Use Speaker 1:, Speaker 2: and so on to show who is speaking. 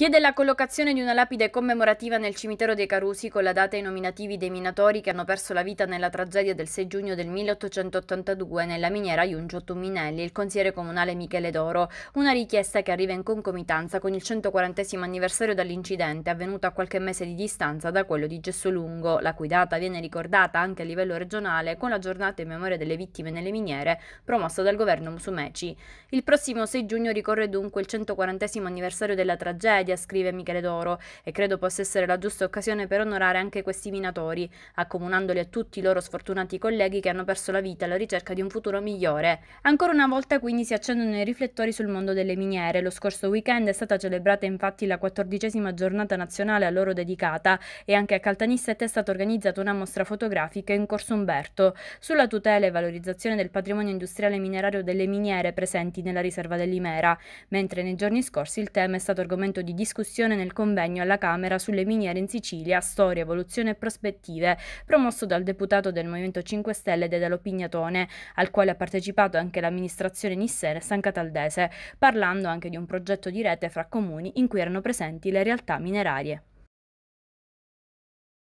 Speaker 1: Chiede la collocazione di una lapide commemorativa nel cimitero dei Carusi con la data e i nominativi dei minatori che hanno perso la vita nella tragedia del 6 giugno del 1882 nella miniera Iungio Tumminelli, il consigliere comunale Michele Doro, una richiesta che arriva in concomitanza con il 140 anniversario dall'incidente avvenuto a qualche mese di distanza da quello di Gessolungo, la cui data viene ricordata anche a livello regionale con la giornata in memoria delle vittime nelle miniere promossa dal governo Musumeci. Il prossimo 6 giugno ricorre dunque il 140 anniversario della tragedia d'Italia, scrive Michele Doro, e credo possa essere la giusta occasione per onorare anche questi minatori, accomunandoli a tutti i loro sfortunati colleghi che hanno perso la vita alla ricerca di un futuro migliore. Ancora una volta quindi si accendono i riflettori sul mondo delle miniere. Lo scorso weekend è stata celebrata infatti la quattordicesima giornata nazionale a loro dedicata e anche a Caltanissette è stata organizzata una mostra fotografica in Corso Umberto sulla tutela e valorizzazione del patrimonio industriale minerario delle miniere presenti nella riserva dell'Imera, mentre nei giorni scorsi il tema è stato argomento di di discussione nel convegno alla Camera sulle miniere in Sicilia, storia, evoluzione e prospettive, promosso dal deputato del Movimento 5 Stelle Dedalo Pignatone, al quale ha partecipato anche l'amministrazione Nissere San Cataldese, parlando anche di un progetto di rete fra comuni in cui erano presenti le realtà minerarie.